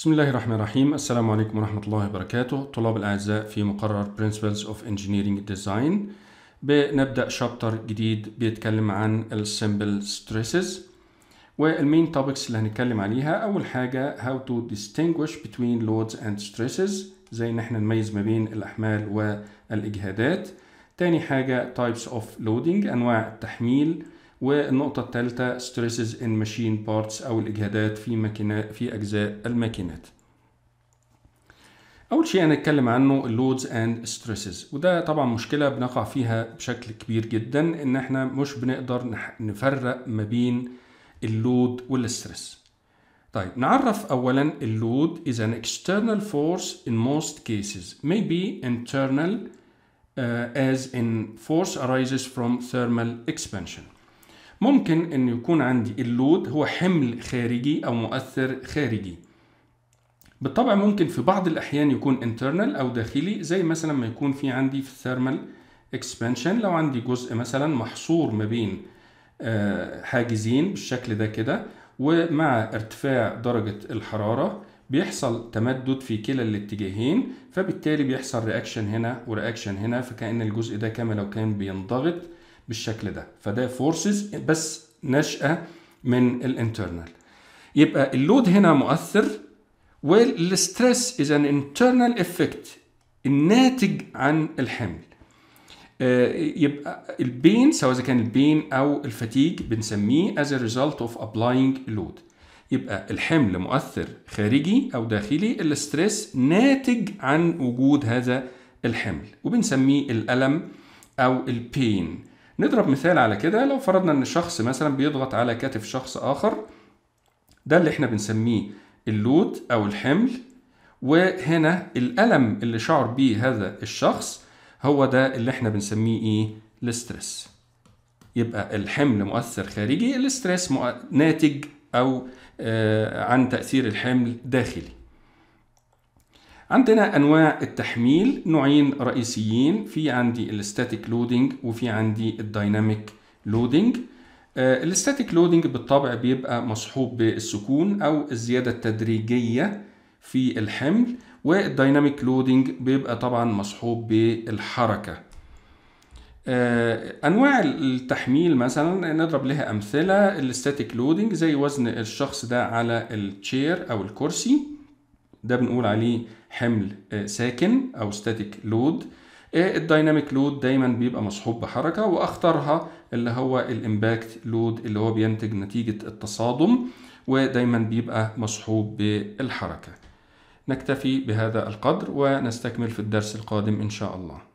بسم الله الرحمن الرحيم السلام عليكم ورحمة الله وبركاته طلاب الأعزاء في مقرر Principles of Engineering Design بنبدأ شابتر جديد بيتكلم عن السمبل ستريسز والمين توبكس اللي هنتكلم عليها أول حاجة how to distinguish between loads and stresses زي إن احنا نميز ما بين الأحمال والإجهادات تاني حاجة types of loading أنواع التحميل والنقطة الثالثة stresses in machine parts أو الإجهادات في ماكينة في أجزاء الماكينات. أول شيء هنتكلم عنه loads and stresses وده طبعا مشكلة بنقع فيها بشكل كبير جدا إن إحنا مش بنقدر نفرق ما بين اللود والستريس. طيب نعرف أولا اللود is an external force in most cases maybe internal uh, as in force arises from thermal expansion. ممكن ان يكون عندي اللود هو حمل خارجي او مؤثر خارجي بالطبع ممكن في بعض الاحيان يكون internal او داخلي زي مثلا ما يكون في عندي في الثيرمال اكسبانشن لو عندي جزء مثلا محصور ما بين آه، حاجزين بالشكل ده كده ومع ارتفاع درجة الحرارة بيحصل تمدد في كلا الاتجاهين فبالتالي بيحصل رياكشن هنا ورياكشن هنا فكأن الجزء ده كما لو كان بينضغط بالشكل ده فده فورسز بس نشأة من الانترنال يبقى اللود هنا مؤثر والستريس از ان انترنال افكت الناتج عن الحمل آه، يبقى البين سواء اذا كان البين او الفتيج بنسميه as a result of applying load يبقى الحمل مؤثر خارجي او داخلي الاسترس ناتج عن وجود هذا الحمل وبنسميه الالم او البين نضرب مثال على كده لو فرضنا ان شخص مثلا بيضغط على كتف شخص اخر ده اللي احنا بنسميه اللود او الحمل وهنا الالم اللي شعر بيه هذا الشخص هو ده اللي احنا بنسميه ايه الاسترس يبقى الحمل مؤثر خارجي الاسترس ناتج او آه، عن تاثير الحمل داخلي عندنا انواع التحميل نوعين رئيسيين في عندي الستاتيك لودنج وفي عندي الدايناميك لودنج آه، الستاتيك لودنج بالطبع بيبقى مصحوب بالسكون او الزياده التدريجيه في الحمل والدايناميك لودنج بيبقى طبعا مصحوب بالحركه آه، انواع التحميل مثلا نضرب لها امثله الستاتيك لودنج زي وزن الشخص ده على التشير او الكرسي ده بنقول عليه حمل آه، ساكن او ستاتيك لود الدايناميك لود دايما بيبقى مصحوب بحركه واخطرها اللي هو الامباكت لود اللي هو بينتج نتيجه التصادم ودايما بيبقى مصحوب بالحركه نكتفي بهذا القدر ونستكمل في الدرس القادم ان شاء الله